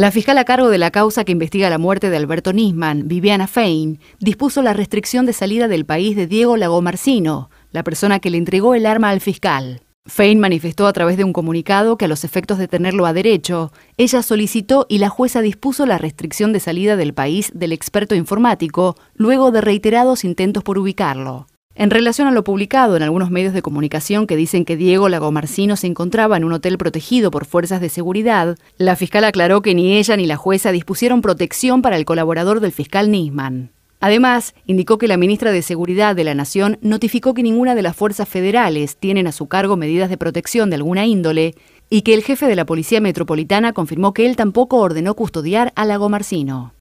La fiscal a cargo de la causa que investiga la muerte de Alberto Nisman, Viviana Fein, dispuso la restricción de salida del país de Diego Lagomarcino, la persona que le entregó el arma al fiscal. Fein manifestó a través de un comunicado que a los efectos de tenerlo a derecho, ella solicitó y la jueza dispuso la restricción de salida del país del experto informático luego de reiterados intentos por ubicarlo en relación a lo publicado en algunos medios de comunicación que dicen que Diego Lagomarcino se encontraba en un hotel protegido por fuerzas de seguridad, la fiscal aclaró que ni ella ni la jueza dispusieron protección para el colaborador del fiscal Nisman. Además, indicó que la ministra de Seguridad de la Nación notificó que ninguna de las fuerzas federales tienen a su cargo medidas de protección de alguna índole y que el jefe de la Policía Metropolitana confirmó que él tampoco ordenó custodiar a Lagomarcino.